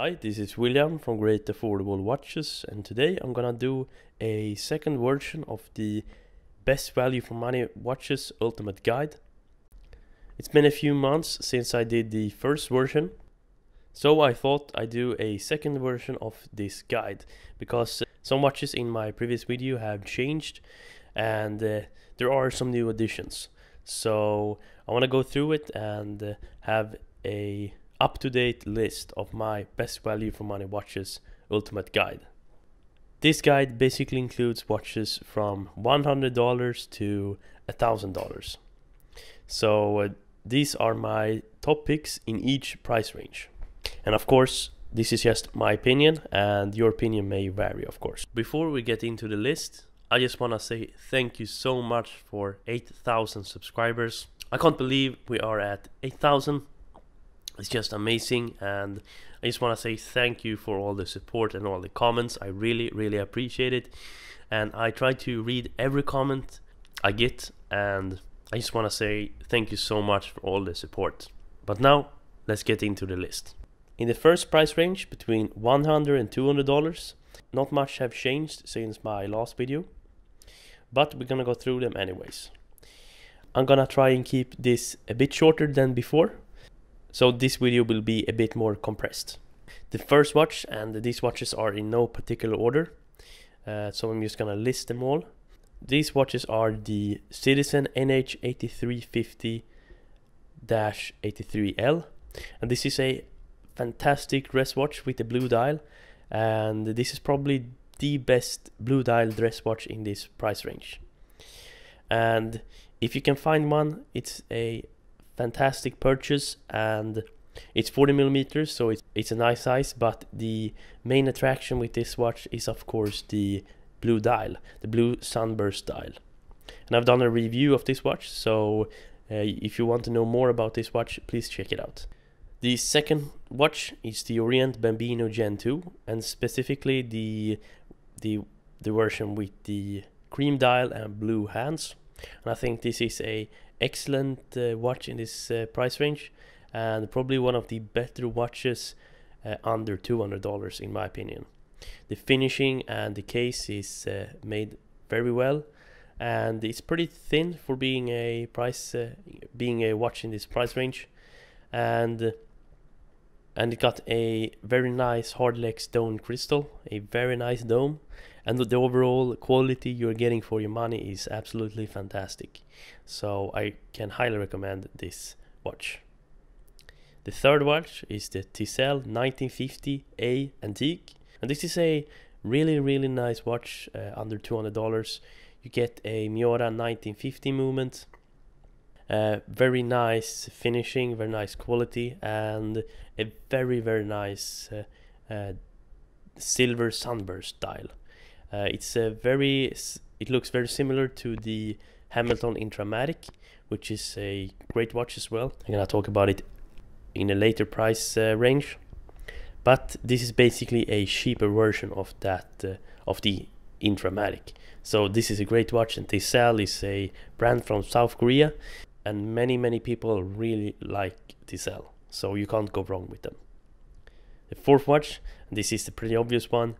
Hi, this is William from Great Affordable Watches and today I'm gonna do a second version of the Best Value for Money Watches Ultimate Guide. It's been a few months since I did the first version, so I thought I'd do a second version of this guide because some watches in my previous video have changed and uh, there are some new additions. So I wanna go through it and uh, have a up-to-date list of my best value for money watches ultimate guide. This guide basically includes watches from $100 to $1,000. So uh, these are my top picks in each price range. And of course, this is just my opinion and your opinion may vary, of course. Before we get into the list, I just want to say thank you so much for 8,000 subscribers. I can't believe we are at 8,000 it's just amazing and i just want to say thank you for all the support and all the comments i really really appreciate it and i try to read every comment i get and i just want to say thank you so much for all the support but now let's get into the list in the first price range between 100 and 200 dollars not much have changed since my last video but we're gonna go through them anyways i'm gonna try and keep this a bit shorter than before so this video will be a bit more compressed. The first watch and these watches are in no particular order. Uh, so I'm just gonna list them all. These watches are the Citizen NH8350-83L. And this is a fantastic dress watch with a blue dial. And this is probably the best blue dial dress watch in this price range. And if you can find one, it's a fantastic purchase and it's 40 millimeters so it's, it's a nice size but the main attraction with this watch is of course the blue dial the blue sunburst dial and I've done a review of this watch so uh, if you want to know more about this watch please check it out the second watch is the Orient Bambino Gen 2 and specifically the the the version with the cream dial and blue hands and I think this is a excellent uh, watch in this uh, price range and probably one of the better watches uh, under $200 in my opinion. The finishing and the case is made very well and it's pretty thin for being a price uh, being a watch in this price range and and it got a very nice hard leg stone crystal a very nice dome and the overall quality you're getting for your money is absolutely fantastic. So I can highly recommend this watch. The third watch is the Tissot 1950A Antique, and this is a really really nice watch uh, under $200. You get a Miura 1950 movement. Uh, very nice finishing, very nice quality, and a very very nice uh, uh silver sunburst style. Uh, it's a very it looks very similar to the Hamilton Intramatic, which is a great watch as well. I'm gonna talk about it in a later price uh, range, but this is basically a cheaper version of that uh, of the Intramatic. So this is a great watch, and Tissel is a brand from South Korea, and many many people really like Tissel, so you can't go wrong with them. The fourth watch, this is the pretty obvious one,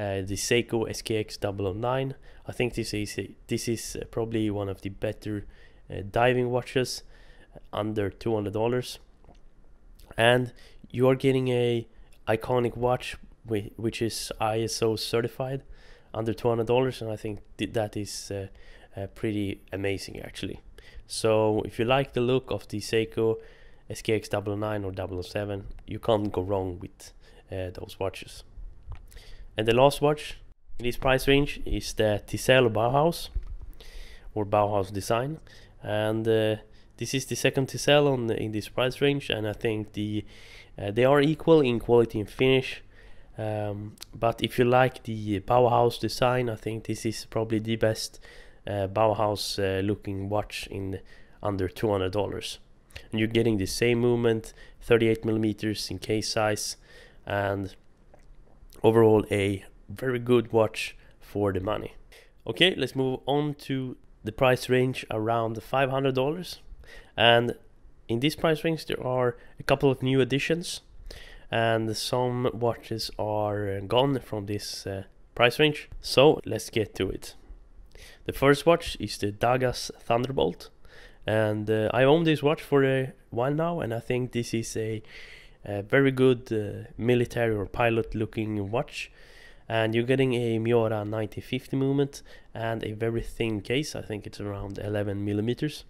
uh, the Seiko SKX009. I think this is this is uh, probably one of the better uh, diving watches uh, under $200 and you are getting a iconic watch which is ISO certified under $200 and I think that is uh, uh, pretty amazing actually. So if you like the look of the Seiko SKX009 or 007 you can't go wrong with those watches. And the last watch in this price range is the Tissel Bauhaus or Bauhaus design. And uh, this is the second Tissel on in this price range and I think the uh, they are equal in quality and finish. Um, but if you like the Bauhaus design, I think this is probably the best uh, Bauhaus uh, looking watch in under $200. And you're getting the same movement, 38 millimeters in case size, and overall a very good watch for the money. Okay, let's move on to the price range around $500. And in this price range, there are a couple of new additions, and some watches are uh, gone from this uh, price range. So let's get to it. The first watch is the Dagas Thunderbolt, and uh, I own this watch for a while now, and I think this is a a very good uh, military or pilot looking watch and you're getting a Miura 9050 movement and a very thin case I think it's around 11 millimeters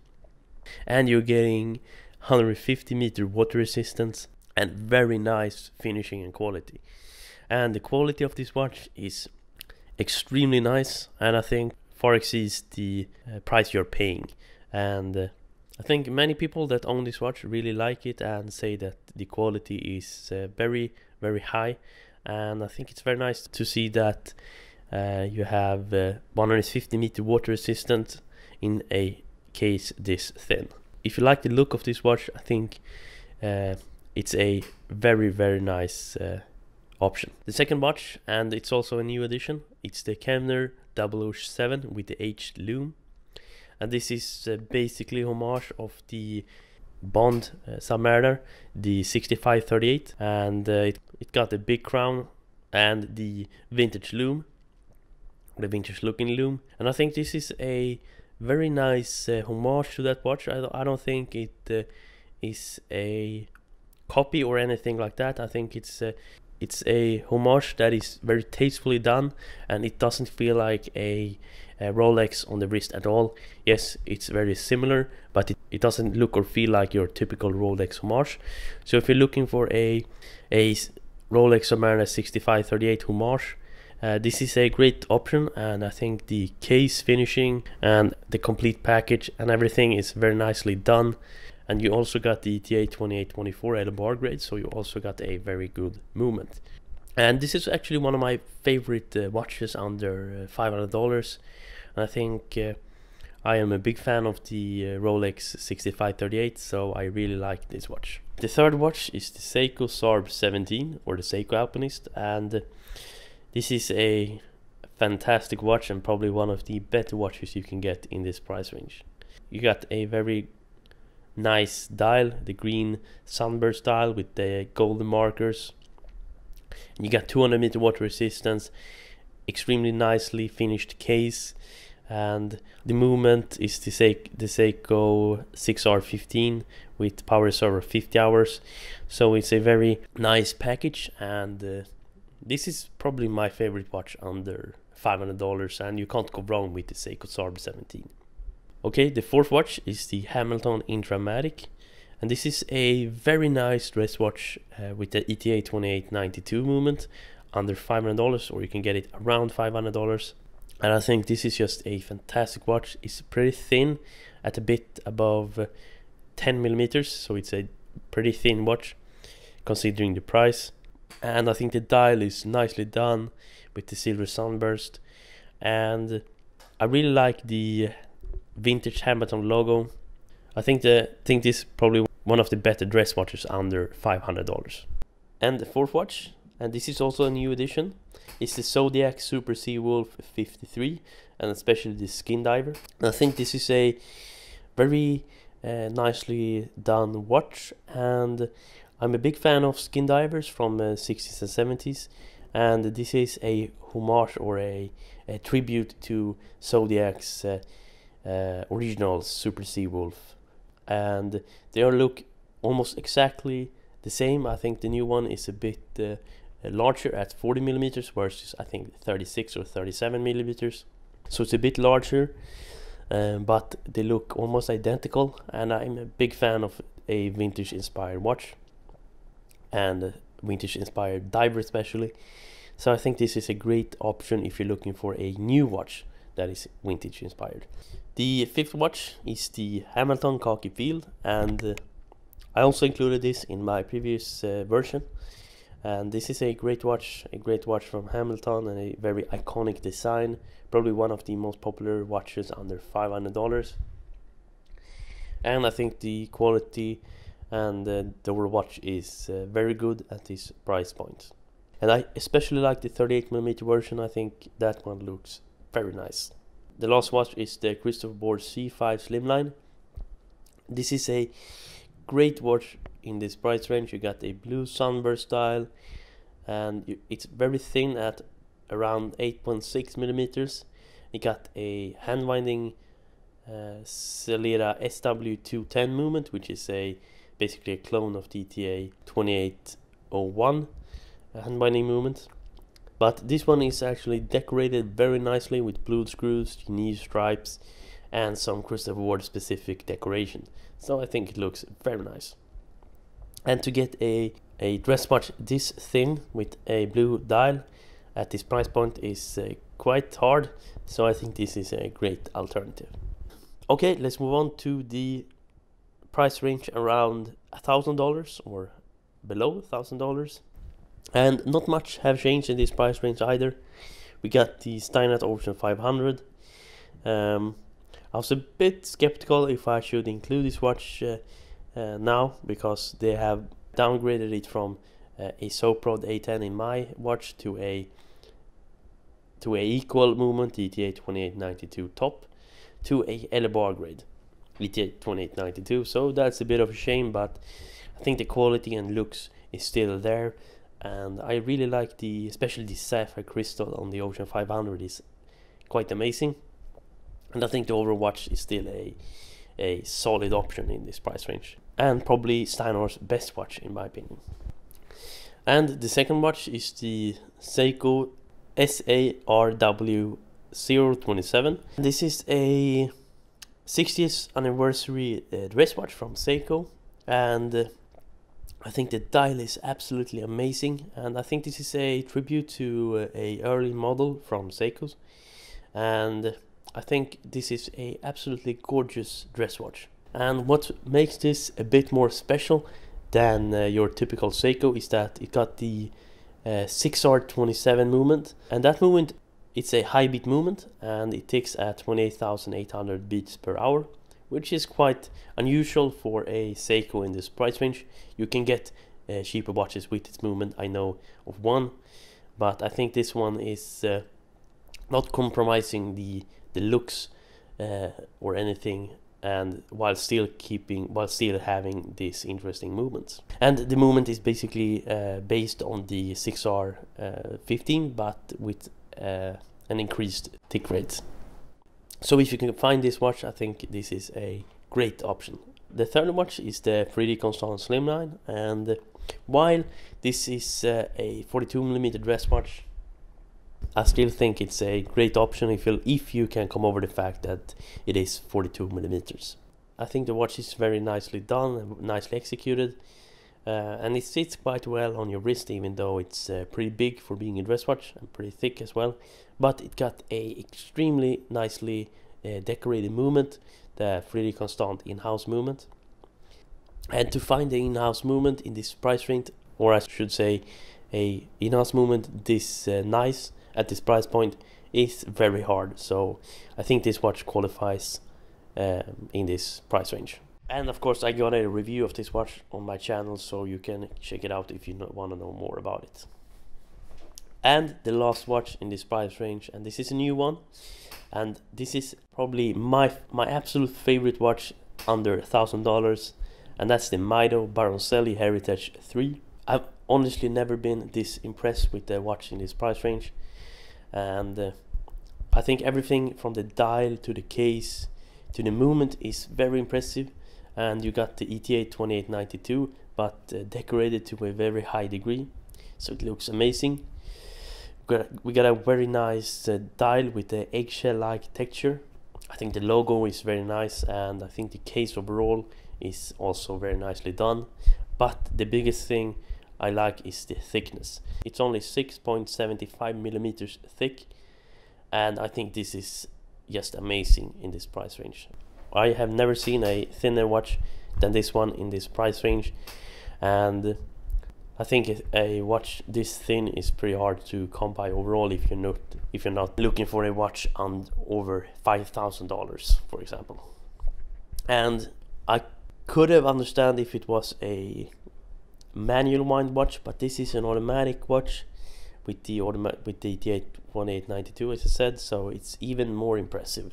and you're getting 150 meter water resistance and very nice finishing and quality and the quality of this watch is extremely nice and I think far exceeds the uh, price you're paying and uh, I think many people that own this watch really like it and say that the quality is uh, very, very high. And I think it's very nice to see that uh, you have uh, 150 meter water resistant in a case this thin. If you like the look of this watch, I think uh, it's a very, very nice uh, option. The second watch, and it's also a new addition, it's the Kevner 007 with the H loom and this is uh, basically homage of the Bond uh, Submariner, the 6538, and uh, it, it got the big crown and the vintage loom, the vintage looking loom, and I think this is a very nice uh, homage to that watch. I, I don't think it uh, is a copy or anything like that. I think it's uh, it's a homage that is very tastefully done and it doesn't feel like a, a, Rolex on the wrist at all. Yes, it's very similar, but it, it doesn't look or feel like your typical Rolex homage. So if you're looking for a, a Rolex Submariner 6538 homage, uh, this is a great option and I think the case finishing and the complete package and everything is very nicely done. And you also got the ETA 2824 L bar grade, so you also got a very good movement. And this is actually one of my favorite uh, watches under uh, $500. And I think uh, I am a big fan of the uh, Rolex 6538, so I really like this watch. The third watch is the Seiko Sarb 17, or the Seiko Alpinist, and this is a fantastic watch and probably one of the better watches you can get in this price range. You got a very nice dial, the green sunburst dial with the golden markers. And you got 200 meter water resistance, extremely nicely finished case, and the movement is the, Se- the Seiko 6R15 with power reserve 50 hours. So it's a very nice package, and uh, this is probably my favorite watch under $500, and you can't go wrong with the Seiko Sarb 17. Okay, the fourth watch is the Hamilton Intramatic. And this is a very nice dress watch uh, with the ETA 2892 movement under $500 or you can get it around $500. And I think this is just a fantastic watch. It's pretty thin at a bit above 10 millimeters. So it's a pretty thin watch considering the price. And I think the dial is nicely done with the silver sunburst. And I really like the vintage Hamilton logo. I think the think this is probably one of the better dress watches under $500. And the fourth watch, and this is also a new edition, is the Zodiac Super Sea Wolf 53, and especially the Skin Diver. I think this is a very uh, nicely done watch, and I'm a big fan of Skin Divers from uh, the 60s and 70s, and this is a homage or a, a tribute to Zodiac's. Uh, uh, original Super Sea Wolf, and they all look almost exactly the same. I think the new one is a bit uh, uh, larger at 40 millimeters versus I think 36 or 37 millimeters, so it's a bit larger. Um, but they look almost identical, and I'm a big fan of a vintage inspired watch and vintage inspired diver, especially. So I think this is a great option if you're looking for a new watch that is vintage inspired. The fifth watch is the Hamilton Cocky Field and uh, I also included this in my previous uh, version and this is a great watch, a great watch from Hamilton and a very iconic design, probably one of the most popular watches under $500 and I think the quality and uh, the watch is uh, very good at this price point. And I especially like the 38mm version, I think that one looks very nice the last watch is the Christopher Board C5 Slimline. This is a great watch in this price range. You got a blue sunburst style, and you, it's very thin at around 8.6 millimeters. You got a hand winding uh, Celera SW210 movement, which is a basically a clone of DTA 2801 uh, hand winding movement. But this one is actually decorated very nicely with blue screws, Chinese stripes and some Christopher Ward specific decoration. So I think it looks very nice. And to get a, a dress watch this thin with a blue dial at this price point is uh, quite hard. So I think this is a great alternative. Okay, let's move on to the price range around $1,000 or below $1,000 and not much have changed in this price range either. We got the Steinert Ocean 500. Um, I was a bit skeptical if I should include this watch uh, uh, now because they have downgraded it from uh, a Soprod A10 in my watch to a to a equal movement ETA 2892 top to a LBR grade ETA 2892 so that's a bit of a shame but I think the quality and looks is still there and I really like the especially the sapphire crystal on the Ocean 500 is quite amazing and I think the Overwatch is still a a solid option in this price range and probably Steinor's best watch in my opinion and the second watch is the Seiko SARW027 this is a 60th anniversary uh, dress watch from Seiko and uh, I think the dial is absolutely amazing, and I think this is a tribute to uh, a early model from Seiko's, and I think this is a absolutely gorgeous dress watch. And what makes this a bit more special than uh, your typical Seiko is that it got the uh, 6R27 movement, and that movement it's a high beat movement, and it ticks at 28,800 beats per hour which is quite unusual for a Seiko in this price range. You can get uh, cheaper watches with its movement, I know of one, but I think this one is uh, not compromising the the looks uh, or anything and while still keeping while still having these interesting movements and the movement is basically uh, based on the 6r uh, 15 but with uh, an increased tick rate so if you can find this watch, I think this is a great option. The third watch is the 3D Constant Slimline, and while this is uh, a 42 millimeter dress watch, I still think it's a great option if you if you can come over the fact that it is 42 millimeters. I think the watch is very nicely done, nicely executed, uh, and it sits quite well on your wrist even though it's uh, pretty big for being a dress watch and pretty thick as well but it got a extremely nicely uh, decorated movement the Freddy Constant in-house movement and to find the in-house movement in this price range or I should say a in-house movement this uh, nice at this price point is very hard so I think this watch qualifies um, in this price range and of course, I got a review of this watch on my channel, so you can check it out if you want to know more about it. And the last watch in this price range, and this is a new one, and this is probably my my absolute favorite watch under a thousand dollars, and that's the Mido Baroncelli Heritage 3. I've honestly never been this impressed with the watch in this price range, and uh, I think everything from the dial to the case to the movement is very impressive and you got the ETA 2892 but uh, decorated to a very high degree so it looks amazing we got, a very nice uh, dial with the eggshell like texture I think the logo is very nice and I think the case overall is also very nicely done but the biggest thing I like is the thickness it's only 6.75 millimeters thick and I think this is just amazing in this price range I have never seen a thinner watch than this one in this price range and I think a watch this thin is pretty hard to come by overall if you're not if you're not looking for a watch on over five thousand dollars, for example. And I could have understand if it was a manual wind watch, but this is an automatic watch with the automatic with the 1892 as I said, so it's even more impressive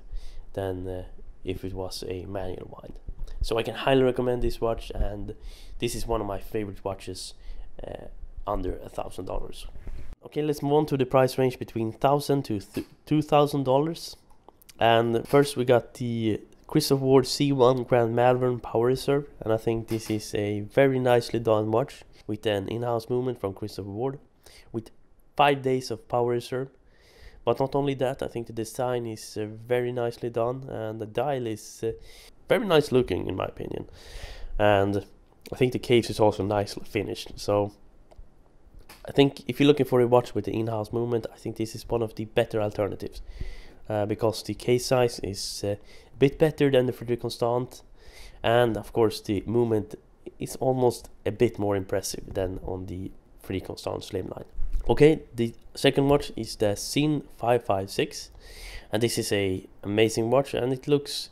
than. Uh, if it was a manual wind. So I can highly recommend this watch and this is one of my favorite watches uh, under a thousand dollars. Okay, let's move on to the price range between thousand to two thousand dollars. And first we got the Christopher Ward C1 Grand Malvern Power Reserve, and I think this is a very nicely done watch with an in-house movement from Christopher Ward, with five days of power reserve, but not only that, I think the design is uh, very nicely done and the dial is uh, very nice looking in my opinion. And I think the case is also nicely finished. So I think if you're looking for a watch with the in-house movement, I think this is one of the better alternatives. Uh, because the case size is uh, a bit better than the Frederic Constant. And of course the movement is almost a bit more impressive than on the Frederic Constant Slimline. Okay, the second watch is the Scene 556 and this is a amazing watch and it looks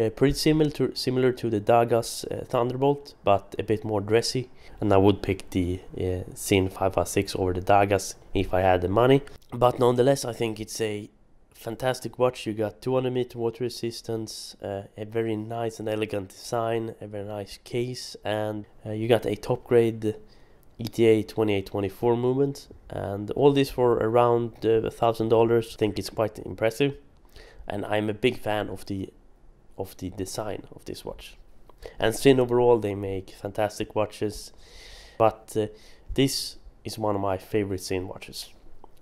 uh, pretty similar to, similar to the Dagas uh, Thunderbolt but a bit more dressy and I would pick the uh, Scene 556 over the Dagas if I had the money but nonetheless I think it's a fantastic watch you got 200 meter water resistance uh, a very nice and elegant design a very nice case and uh, you got a top grade ETA 2824 movement and all this for around $1000 uh, I think it's quite impressive and I'm a big fan of the of the design of this watch and Sin overall they make fantastic watches but uh, this is one of my favorite Sin watches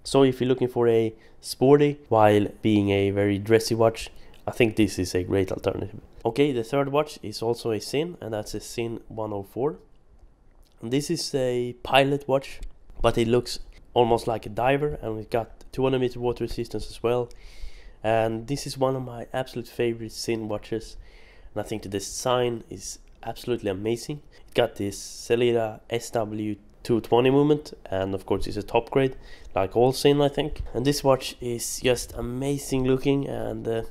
so if you're looking for a sporty while being a very dressy watch I think this is a great alternative okay the third watch is also a Sin and that's a Sin 104 this is a pilot watch, but it looks almost like a diver and it got 200 meter water resistance as well. And this is one of my absolute favorite Sin watches. And I think the design is absolutely amazing. It got this Celera SW220 movement and of course it's a top grade like all Sin I think. And this watch is just amazing looking and uh,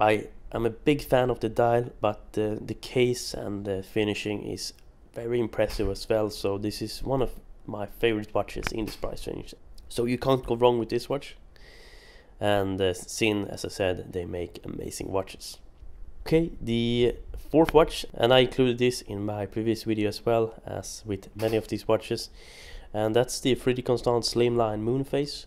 I am a big fan of the dial but uh, the case and the finishing is very impressive as well. So this is one of my favorite watches in this price range. So you can't go wrong with this watch. And uh, Sin, as I said, they make amazing watches. Okay, the fourth watch, and I included this in my previous video as well as with many of these watches, and that's the Freddy Constant Slimline Moonface,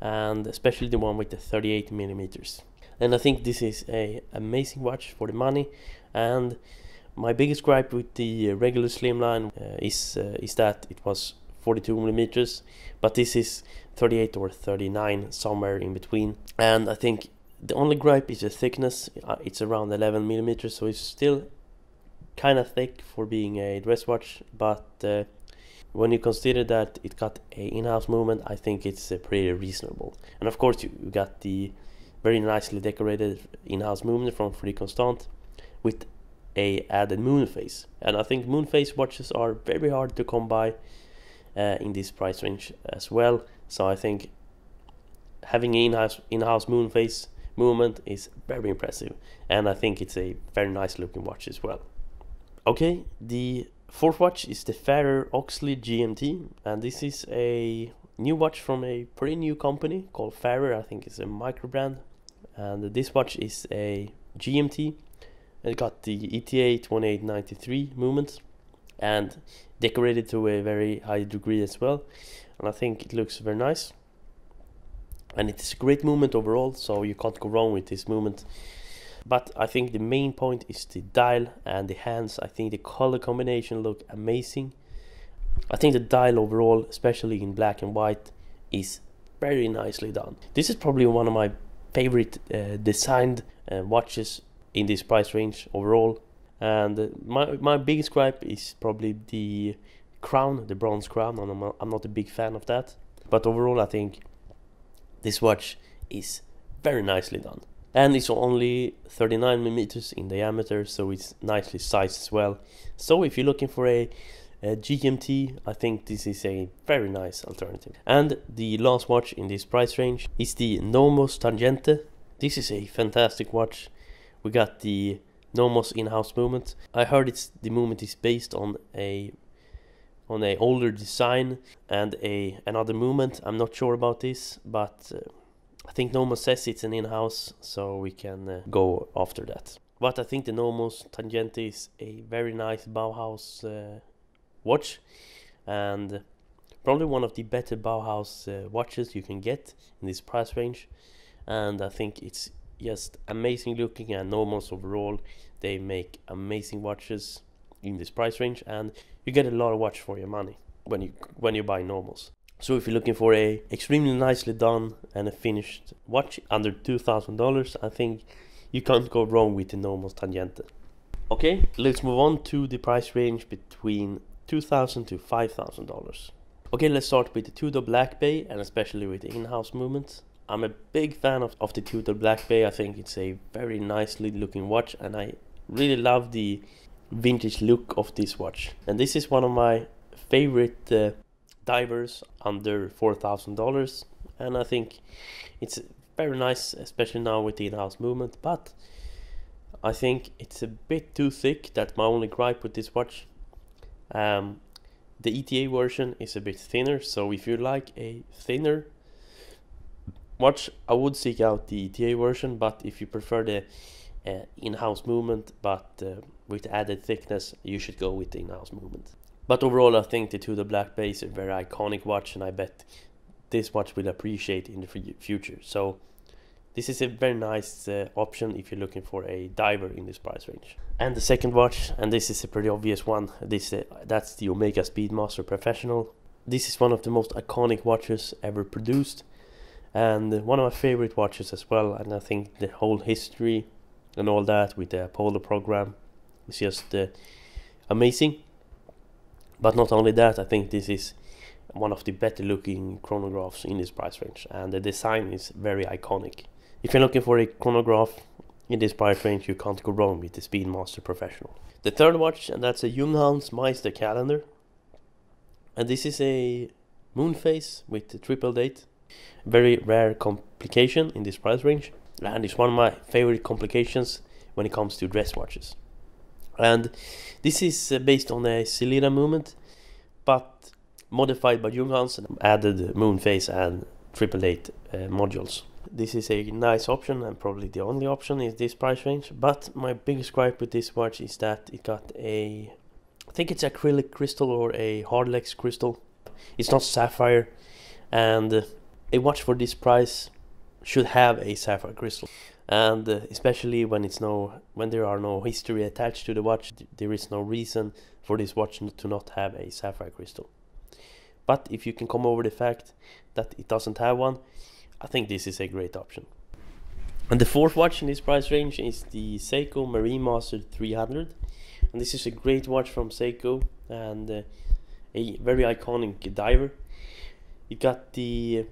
and especially the one with the 38 millimeters. And I think this is a amazing watch for the money, and my biggest gripe with the uh, regular slimline uh, is uh, is that it was 42 millimeters, but this is 38 or 39, somewhere in between. And I think the only gripe is the thickness. Uh, it's around 11 millimeters, so it's still kind of thick for being a dress watch. But uh, when you consider that it got a in-house movement, I think it's uh, pretty reasonable. And of course, you, you got the very nicely decorated in-house movement from Free Constant with a added moon phase and i think moon phase watches are very hard to come by uh, in this price range as well so i think having in-house in-house moon phase movement is very impressive and i think it's a very nice looking watch as well okay the fourth watch is the Ferrer Oxley GMT and this is a new watch from a pretty new company called Ferrer I think it's a micro brand and this watch is a GMT it got the ETA 2893 movement and decorated to a very high degree as well and I think it looks very nice and it's a great movement overall so you can't go wrong with this movement but I think the main point is the dial and the hands I think the color combination look amazing I think the dial overall especially in black and white is very nicely done this is probably one of my favorite uh, designed uh, watches in this price range overall. And uh, my, my biggest gripe is probably the crown, the bronze crown. I'm, I'm not a big fan of that. But overall, I think this watch is very nicely done. And it's only 39 millimeters in diameter, so it's nicely sized as well. So if you're looking for a, a GMT, I think this is a very nice alternative. And the last watch in this price range is the Nomos Tangente. This is a fantastic watch we got the Nomos in-house movement. I heard it's the movement is based on a on a older design and a another movement. I'm not sure about this, but uh, I think Nomos says it's an in-house, so we can uh, go after that. But I think the Nomos Tangente is a very nice Bauhaus uh, watch, and probably one of the better Bauhaus uh, watches you can get in this price range. And I think it's just amazing looking and normals overall. They make amazing watches in this price range and you get a lot of watch for your money when you when you buy normals. So if you're looking for a extremely nicely done and a finished watch under $2,000, I think you can't go wrong with the normals Tangente. Okay, let's move on to the price range between $2,000 to $5,000. Okay, let's start with the Tudor Black Bay and especially with the in-house movements. I'm a big fan of, of the Tudor Black Bay. I think it's a very nicely looking watch and I really love the vintage look of this watch. And this is one of my favorite uh, divers under $4,000 and I think it's very nice especially now with the in-house movement but I think it's a bit too thick that's my only gripe with this watch um, the ETA version is a bit thinner so if you like a thinner much. I would seek out the ETA version, but if you prefer the uh, in-house movement, but uh, with added thickness, you should go with the in-house movement. But overall, I think the Tudor Black Bay is a very iconic watch, and I bet this watch will appreciate in the future. So this is a very nice uh, option if you're looking for a diver in this price range. And the second watch, and this is a pretty obvious one, this uh, that's the Omega Speedmaster Professional. This is one of the most iconic watches ever produced and one of my favorite watches as well. And I think the whole history and all that with the Apollo program is just uh, amazing. But not only that, I think this is one of the better looking chronographs in this price range, and the design is very iconic. If you're looking for a chronograph in this price range, you can't go wrong with the Speedmaster Professional. The third watch, and that's a Junghans Meister calendar, and this is a moon phase with a triple date very rare complication in this price range, and it's one of my favorite complications when it comes to dress watches. And this is uh, based on a Celina movement, but modified by Junghans and added moon phase and 888 uh, modules. This is a nice option and probably the only option is this price range, but my biggest gripe with this watch is that it got a I think it's acrylic crystal or a hardlex crystal. It's not sapphire and a watch for this price should have a sapphire crystal and uh, especially when it's no when there are no history attached to the watch there is no reason for this watch to not have a sapphire crystal but if you can come over the fact that it doesn't have one i think this is a great option and the fourth watch in this price range is the seiko marine master 300 and this is a great watch from seiko and uh, a very iconic diver it got the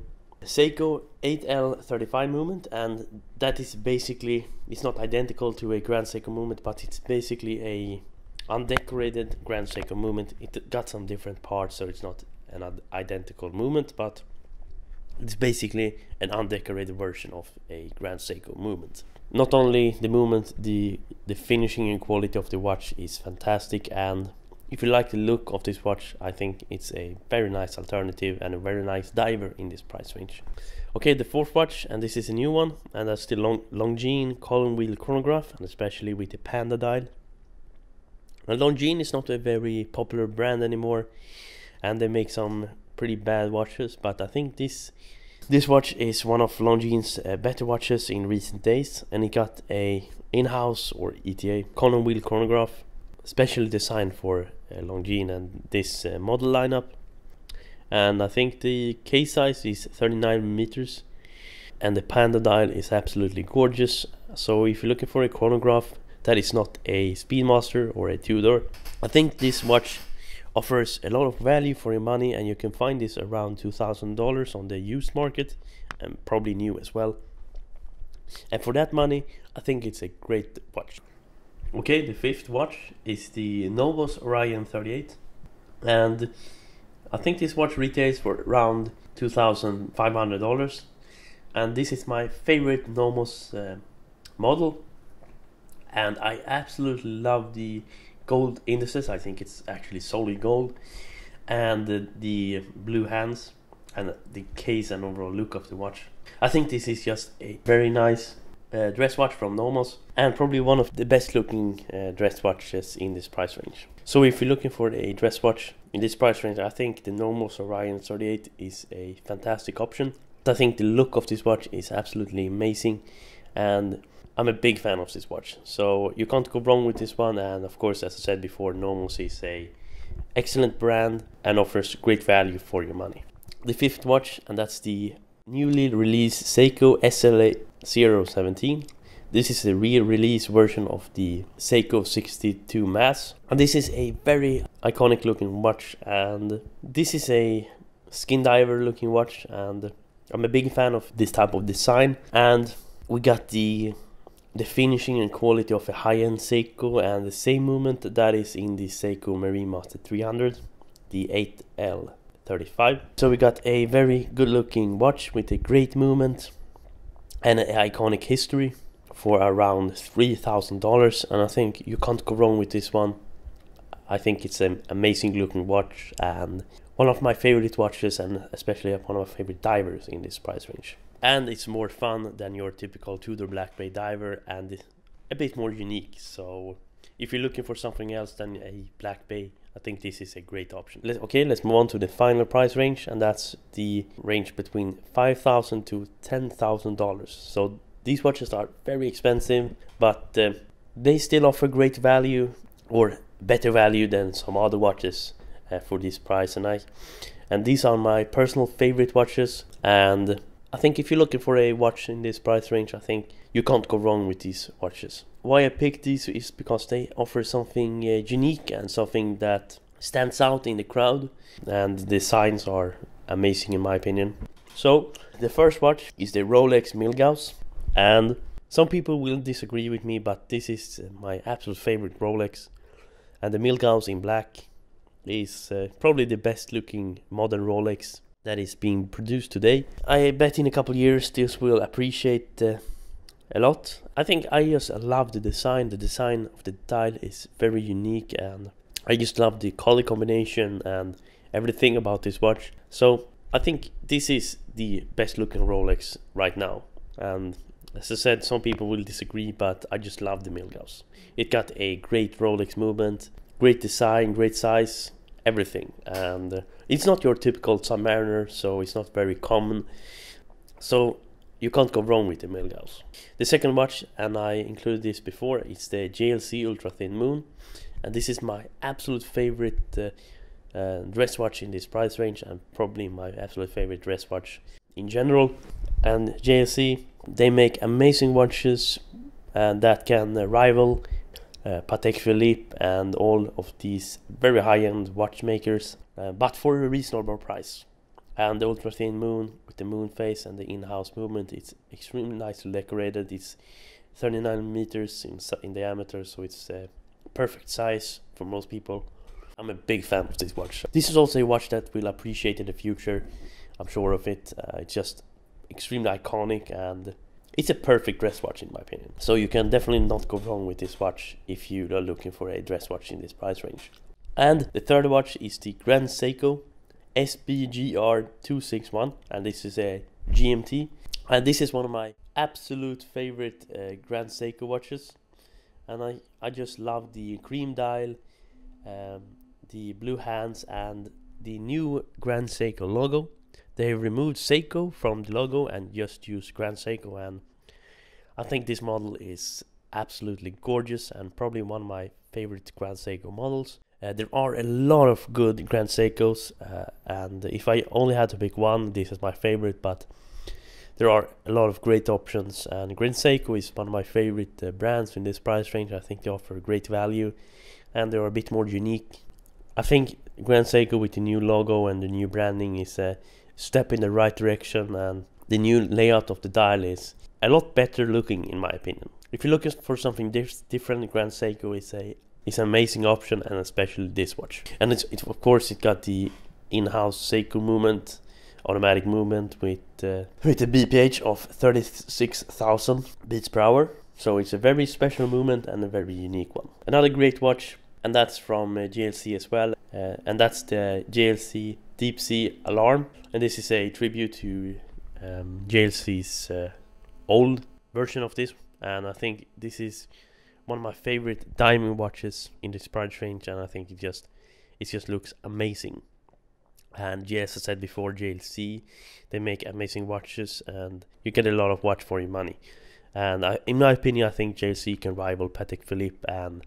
Seiko 8L35 movement and that is basically it's not identical to a Grand Seiko movement but it's basically a undecorated Grand Seiko movement it got some different parts so it's not an identical movement but it's basically an undecorated version of a Grand Seiko movement not only the movement the the finishing and quality of the watch is fantastic and if you like the look of this watch, I think it's a very nice alternative and a very nice diver in this price range. Okay, the fourth watch, and this is a new one, and that's the Long Longines column wheel chronograph, and especially with the panda dial. Now, Longines is not a very popular brand anymore, and they make some pretty bad watches, but I think this this watch is one of Longines' uh, better watches in recent days, and it got a in-house or ETA column wheel chronograph, specially designed for uh, Longines and this uh, model lineup. And I think the case size is 39 meters, and the Panda dial is absolutely gorgeous. So if you're looking for a chronograph that is not a Speedmaster or a Tudor, I think this watch offers a lot of value for your money and you can find this around $2,000 on the used market and probably new as well. And for that money, I think it's a great watch. Okay, the fifth watch is the Novos Orion 38, and I think this watch retails for around $2,500, and this is my favorite Nomos uh, model, and I absolutely love the gold indices. I think it's actually solid gold, and the, the blue hands, and the case and overall look of the watch. I think this is just a very nice uh, dress watch from Nomos and probably one of the best looking uh, dress watches in this price range. So if you're looking for a dress watch in this price range, I think the Nomos Orion 38 is a fantastic option. I think the look of this watch is absolutely amazing and I'm a big fan of this watch. So you can't go wrong with this one and of course as I said before Nomos is a excellent brand and offers great value for your money. The fifth watch and that's the newly released Seiko SLA 017. This is the re-release version of the Seiko 62 Mass. And this is a very iconic looking watch and this is a skin diver looking watch and I'm a big fan of this type of design and we got the the finishing and quality of a high-end Seiko and the same movement that is in the Seiko Marine Master 300, the 8L 35. So we got a very good looking watch with a great movement an iconic history for around $3,000 and I think you can't go wrong with this one. I think it's an amazing looking watch and one of my favorite watches and especially one of my favorite divers in this price range. And it's more fun than your typical Tudor Black Bay diver and a bit more unique. So if you're looking for something else than a Black Bay I think this is a great option. Let, okay, let's move on to the final price range, and that's the range between 5000 to $10,000. So these watches are very expensive, but uh, they still offer great value or better value than some other watches uh, for this price. And I, and these are my personal favorite watches. And I think if you're looking for a watch in this price range, I think you can't go wrong with these watches why I picked these is because they offer something uh, unique and something that stands out in the crowd, and the signs are amazing in my opinion. So, the first watch is the Rolex Milgauss, and some people will disagree with me, but this is uh, my absolute favorite Rolex. And the Milgauss in black is uh, probably the best looking modern Rolex that is being produced today. I bet in a couple years this will appreciate. Uh, a lot. I think I just love the design. The design of the tile is very unique and I just love the color combination and everything about this watch. So I think this is the best looking Rolex right now. And as I said, some people will disagree, but I just love the Milgauss. It got a great Rolex movement, great design, great size, everything. And uh, it's not your typical Submariner, so it's not very common. So you can't go wrong with the male gals. The second watch, and I included this before, is the JLC Ultra Thin Moon. And this is my absolute favorite uh, uh, dress watch in this price range and probably my absolute favorite dress watch in general. And JLC, they make amazing watches and uh, that can rival uh, Patek Philippe and all of these very high-end watchmakers, uh, but for a reasonable price. And the Ultra Thin Moon with the moon phase and the in-house movement. It's extremely nicely decorated. It's 39 meters in, in diameter, so it's a perfect size for most people. I'm a big fan of this watch. This is also a watch that will appreciate in the future. I'm sure of it. Uh, it's just extremely iconic and it's a perfect dress watch in my opinion. So you can definitely not go wrong with this watch if you are looking for a dress watch in this price range. And the third watch is the Grand Seiko SBGR261 and this is a uh, GMT and this is one of my absolute favorite uh, Grand Seiko watches and I, I just love the cream dial, um, the blue hands and the new Grand Seiko logo. They removed Seiko from the logo and just used Grand Seiko and I think this model is absolutely gorgeous and probably one of my favorite Grand Seiko models. Uh, there are a lot of good Grand Seikos, uh, and if I only had to pick one, this is my favorite, but there are a lot of great options, and Grand Seiko is one of my favorite uh, brands in this price range. I think they offer great value, and they are a bit more unique. I think Grand Seiko with the new logo and the new branding is a step in the right direction, and the new layout of the dial is a lot better looking, in my opinion. If you're looking for something different, Grand Seiko is a is an amazing option and especially this watch. And it's, of course it got the in-house Seiko movement, automatic movement with uh, with a BPH of 36,000 beats per hour. So it's a very special movement and a very unique one. Another great watch and that's from uh, JLC as well. Uh, and that's the JLC Deep Sea Alarm. And this is a tribute to um, JLC's uh, old version of this. And I think this is one of my favorite diamond watches in this price range, and I think it just it just looks amazing. And yes, I said before, JLC they make amazing watches, and you get a lot of watch for your money. And I, in my opinion, I think JLC can rival Patek Philippe and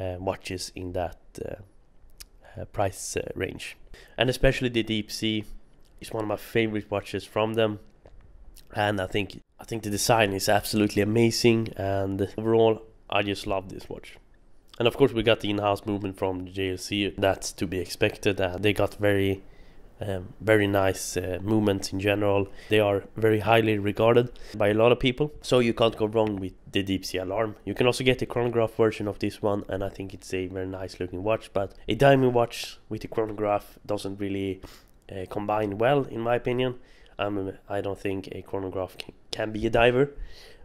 uh, watches in that uh, uh, price uh, range. And especially the Deep Sea is one of my favorite watches from them. And I think I think the design is absolutely amazing, and overall, I just love this watch. And of course we got the in-house movement from JLC. That's to be expected. Uh, they got very um, very nice uh, movements in general. They are very highly regarded by a lot of people. So you can't go wrong with the Deep Sea Alarm. You can also get the chronograph version of this one and I think it's a very nice looking watch. But a diamond watch with a chronograph doesn't really uh, combine well in my opinion. Um, I don't think a chronograph can, can be a diver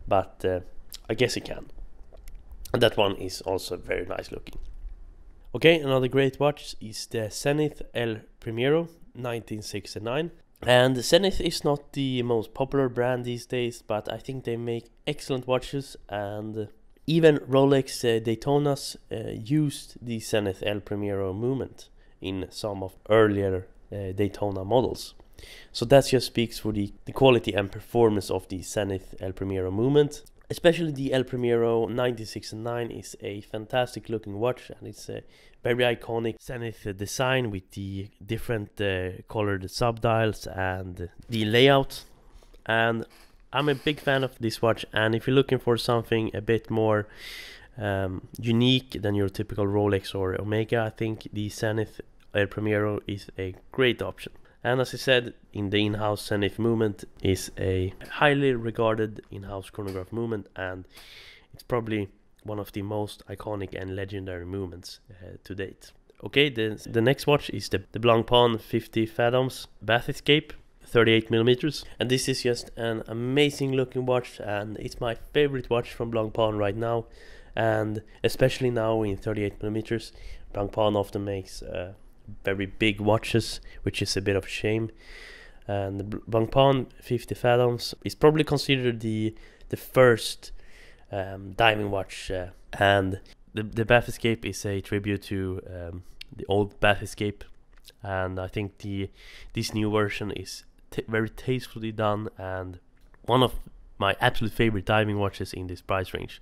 but uh, I guess it can that one is also very nice looking. Okay, another great watch is the Zenith El Primero 1969. And Zenith is not the most popular brand these days, but I think they make excellent watches and even Rolex uh, Daytonas uh, used the Zenith El Primero movement in some of earlier uh, Daytona models. So that just speaks for the, the quality and performance of the Zenith El Primero movement especially the El Primero 969 is a fantastic looking watch and it's a very iconic Zenith design with the different uh, colored subdials and the layout and I'm a big fan of this watch and if you're looking for something a bit more um, unique than your typical Rolex or Omega I think the Zenith El Primero is a great option. And as I said, in the in-house Zenith movement is a highly regarded in-house chronograph movement, and it's probably one of the most iconic and legendary movements uh, to date. Okay, the, the next watch is the, the Blancpain 50 Fathoms Bath Escape. 38 millimeters and this is just an amazing looking watch and it's my favorite watch from Blancpain right now and especially now in 38 millimeters Blancpain often makes uh, very big watches, which is a bit of a shame. And the Bangpan 50 Fathoms is probably considered the the first um, diving watch, uh, and the the Bath Escape is a tribute to um, the old Bath Escape, and I think the this new version is very tastefully done and one of my absolute favorite diving watches in this price range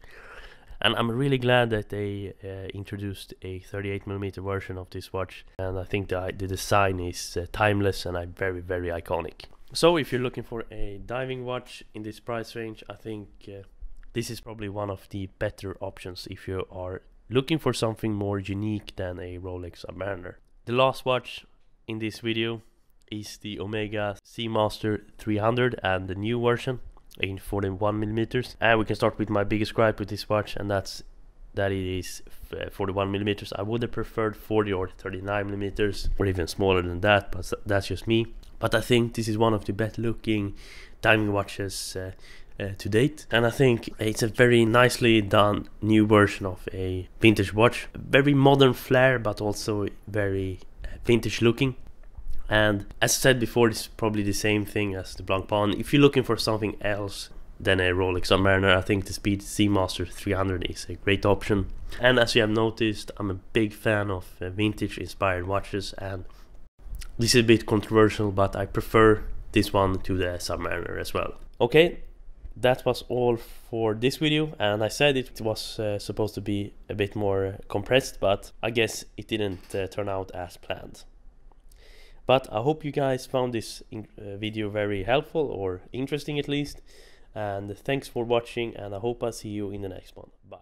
and I'm really glad that they uh, introduced a 38mm version of this watch and I think the, the design is uh, timeless and uh, very very iconic. So if you're looking for a diving watch in this price range I think uh, this is probably one of the better options if you are looking for something more unique than a Rolex Submariner. The last watch in this video is the Omega Seamaster 300 and the new version in 41 millimeters and we can start with my biggest gripe with this watch and that's that it is uh, 41 millimeters i would have preferred 40 or 39 millimeters or even smaller than that but that's just me but i think this is one of the best looking timing watches uh, uh, to date and i think it's a very nicely done new version of a vintage watch very modern flair but also very uh, vintage looking and as I said before, it's probably the same thing as the Blancpain. If you're looking for something else than a Rolex Submariner, I think the Speed Seamaster 300 is a great option. And as you have noticed, I'm a big fan of uh, vintage inspired watches and this is a bit controversial, but I prefer this one to the Submariner as well. Okay, that was all for this video and I said it was uh, supposed to be a bit more uh, compressed but I guess it didn't uh, turn out as planned. But I hope you guys found this uh, video very helpful or interesting at least. And thanks for watching and I hope I see you in the next one. Bye.